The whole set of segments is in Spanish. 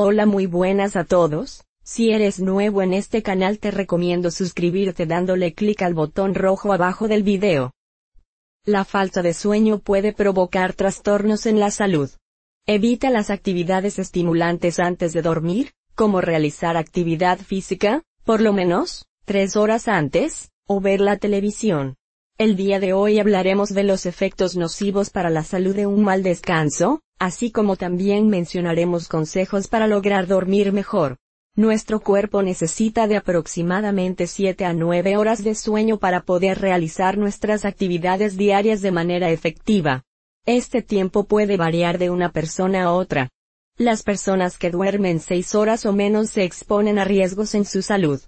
Hola muy buenas a todos, si eres nuevo en este canal te recomiendo suscribirte dándole clic al botón rojo abajo del video. La falta de sueño puede provocar trastornos en la salud. Evita las actividades estimulantes antes de dormir, como realizar actividad física, por lo menos, tres horas antes, o ver la televisión. El día de hoy hablaremos de los efectos nocivos para la salud de un mal descanso, así como también mencionaremos consejos para lograr dormir mejor. Nuestro cuerpo necesita de aproximadamente 7 a 9 horas de sueño para poder realizar nuestras actividades diarias de manera efectiva. Este tiempo puede variar de una persona a otra. Las personas que duermen 6 horas o menos se exponen a riesgos en su salud.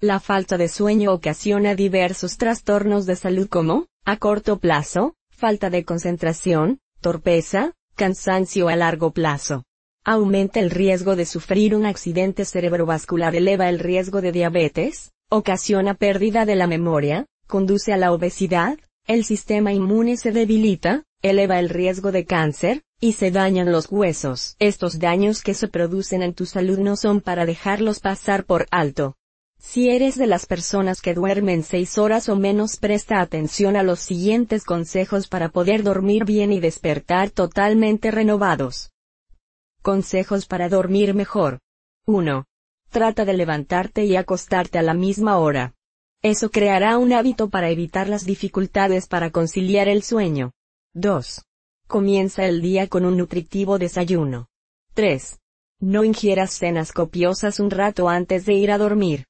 La falta de sueño ocasiona diversos trastornos de salud como, a corto plazo, falta de concentración, torpeza, cansancio a largo plazo. Aumenta el riesgo de sufrir un accidente cerebrovascular, eleva el riesgo de diabetes, ocasiona pérdida de la memoria, conduce a la obesidad, el sistema inmune se debilita, eleva el riesgo de cáncer, y se dañan los huesos. Estos daños que se producen en tu salud no son para dejarlos pasar por alto. Si eres de las personas que duermen seis horas o menos, presta atención a los siguientes consejos para poder dormir bien y despertar totalmente renovados. Consejos para dormir mejor. 1. Trata de levantarte y acostarte a la misma hora. Eso creará un hábito para evitar las dificultades para conciliar el sueño. 2. Comienza el día con un nutritivo desayuno. 3. No ingieras cenas copiosas un rato antes de ir a dormir.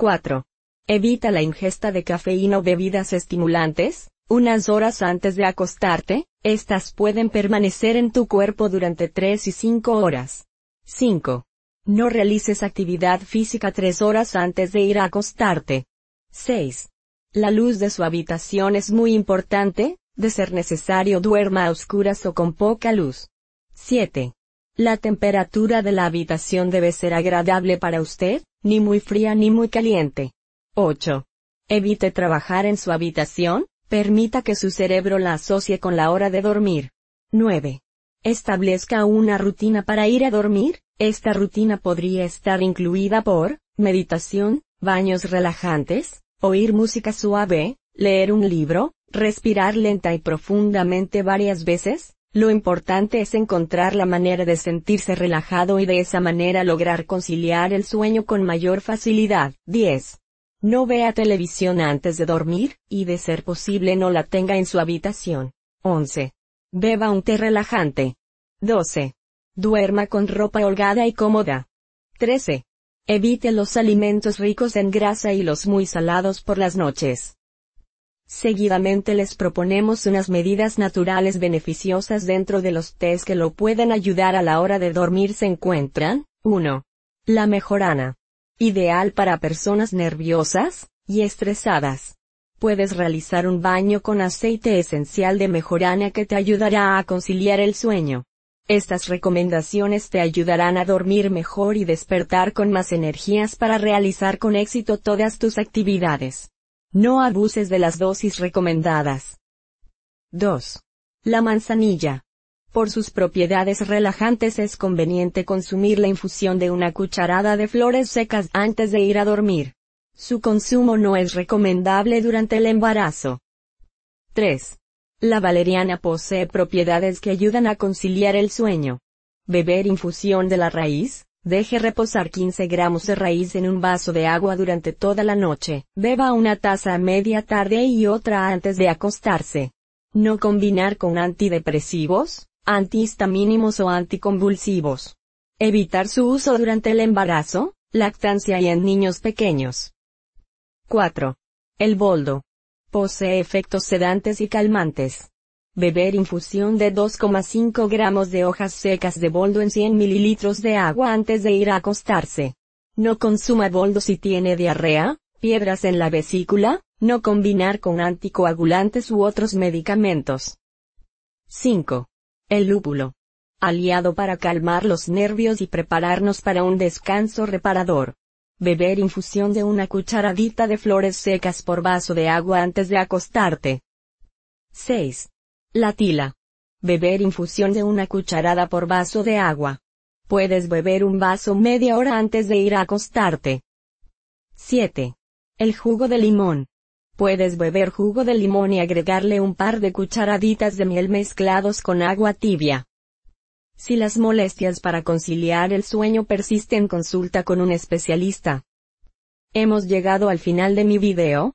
4. Evita la ingesta de cafeína o bebidas estimulantes, unas horas antes de acostarte, estas pueden permanecer en tu cuerpo durante 3 y 5 horas. 5. No realices actividad física 3 horas antes de ir a acostarte. 6. La luz de su habitación es muy importante, de ser necesario duerma a oscuras o con poca luz. 7. La temperatura de la habitación debe ser agradable para usted, ni muy fría ni muy caliente. 8. Evite trabajar en su habitación, permita que su cerebro la asocie con la hora de dormir. 9. Establezca una rutina para ir a dormir, esta rutina podría estar incluida por, meditación, baños relajantes, oír música suave, leer un libro, respirar lenta y profundamente varias veces, lo importante es encontrar la manera de sentirse relajado y de esa manera lograr conciliar el sueño con mayor facilidad. 10. No vea televisión antes de dormir, y de ser posible no la tenga en su habitación. 11. Beba un té relajante. 12. Duerma con ropa holgada y cómoda. 13. Evite los alimentos ricos en grasa y los muy salados por las noches. Seguidamente les proponemos unas medidas naturales beneficiosas dentro de los tés que lo pueden ayudar a la hora de dormir se encuentran 1. La mejorana. Ideal para personas nerviosas y estresadas. Puedes realizar un baño con aceite esencial de mejorana que te ayudará a conciliar el sueño. Estas recomendaciones te ayudarán a dormir mejor y despertar con más energías para realizar con éxito todas tus actividades. No abuses de las dosis recomendadas. 2. La manzanilla. Por sus propiedades relajantes es conveniente consumir la infusión de una cucharada de flores secas antes de ir a dormir. Su consumo no es recomendable durante el embarazo. 3. La valeriana posee propiedades que ayudan a conciliar el sueño. Beber infusión de la raíz, Deje reposar 15 gramos de raíz en un vaso de agua durante toda la noche. Beba una taza a media tarde y otra antes de acostarse. No combinar con antidepresivos, antihistamínimos o anticonvulsivos. Evitar su uso durante el embarazo, lactancia y en niños pequeños. 4. El boldo. Posee efectos sedantes y calmantes. Beber infusión de 2,5 gramos de hojas secas de boldo en 100 mililitros de agua antes de ir a acostarse. No consuma boldo si tiene diarrea, piedras en la vesícula, no combinar con anticoagulantes u otros medicamentos. 5. El lúpulo. Aliado para calmar los nervios y prepararnos para un descanso reparador. Beber infusión de una cucharadita de flores secas por vaso de agua antes de acostarte. 6. La tila. Beber infusión de una cucharada por vaso de agua. Puedes beber un vaso media hora antes de ir a acostarte. 7. El jugo de limón. Puedes beber jugo de limón y agregarle un par de cucharaditas de miel mezclados con agua tibia. Si las molestias para conciliar el sueño persisten, consulta con un especialista. Hemos llegado al final de mi video.